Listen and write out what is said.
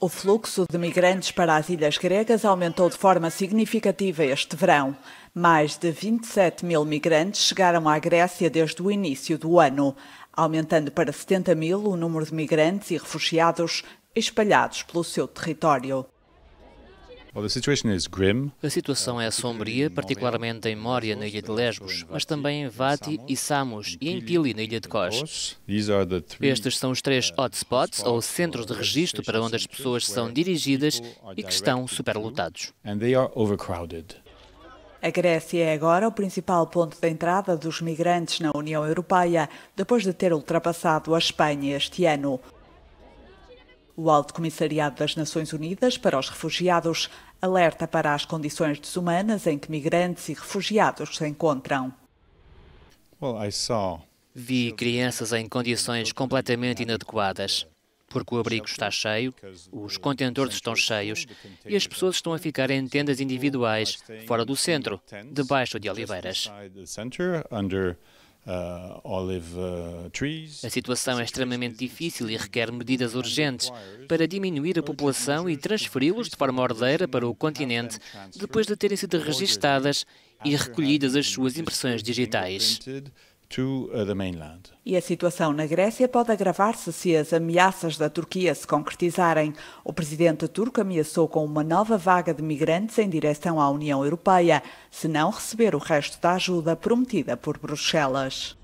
O fluxo de migrantes para as ilhas gregas aumentou de forma significativa este verão. Mais de 27 mil migrantes chegaram à Grécia desde o início do ano, aumentando para 70 mil o número de migrantes e refugiados espalhados pelo seu território. A situação é sombria, particularmente em Moria, na ilha de Lesbos, mas também em Vati e Samos e em Pili, na ilha de Kos. Estes são os três hotspots, ou centros de registro para onde as pessoas são dirigidas e que estão superlotados. A Grécia é agora o principal ponto de entrada dos migrantes na União Europeia, depois de ter ultrapassado a Espanha este ano. O Alto Comissariado das Nações Unidas para os Refugiados alerta para as condições desumanas em que migrantes e refugiados se encontram. Vi crianças em condições completamente inadequadas, porque o abrigo está cheio, os contentores estão cheios e as pessoas estão a ficar em tendas individuais, fora do centro, debaixo de oliveiras. Uh, uh, a situação é extremamente difícil e requer medidas urgentes para diminuir a população e transferi-los de forma ordeira para o continente depois de terem sido registadas e recolhidas as suas impressões digitais. To, uh, the mainland. E a situação na Grécia pode agravar-se se as ameaças da Turquia se concretizarem. O presidente turco ameaçou com uma nova vaga de migrantes em direção à União Europeia, se não receber o resto da ajuda prometida por Bruxelas.